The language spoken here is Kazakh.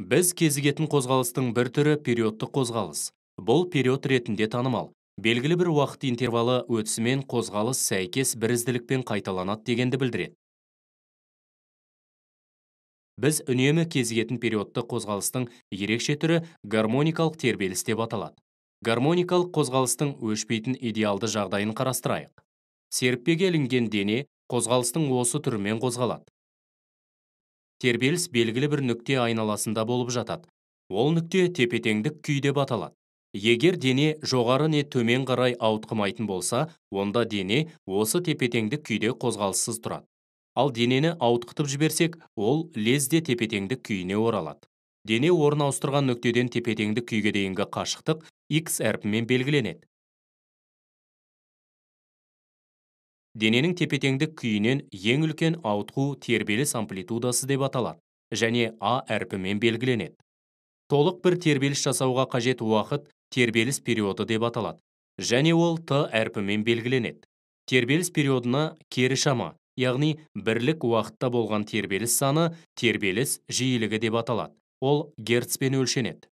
біз кезігетін қозғалыстың бір түрі периодты қозғалыс бұл период ретінде танымал белгілі бір уақыт интервалы өтісімен қозғалыс сәйкес бірізділікпен қайталанады дегенді білдіреді біз үнемі кезігетін периодты қозғалыстың ерекше түрі гармоникалық тербеліс деп аталады гармоникалық қозғалыстың өшпейтін идеалды жағдайын қарастырайық серіппеге ілінген дене қозғалыстың осы түрімен қозғалады тербеліс белгілі бір нүкте айналасында болып жатады ол нүкте тепетеңдік күй деп аталады егер дене жоғары не төмен қарай ауытқымайтын болса онда дене осы тепетеңдік күйде қозғалыссыз тұрады ал денені ауытқытып жіберсек ол лезде тепетеңдік күйіне оралады дене орын ауыстырған нүктеден тепетеңдік күйге дейінгі қашықтық x әрпімен белгіленеді дененің тепетеңдік күйінен ең үлкен ауытқу тербеліс амплитудасы деп аталады және а әрпімен белгіленеді толық бір тербеліс жасауға қажет уақыт тербеліс периоды деп аталады және ол т әрпімен белгіленеді тербеліс периодына кері шама яғни бірлік уақытта болған тербеліс саны тербеліс жиілігі деп аталады ол герцпен өлшенеді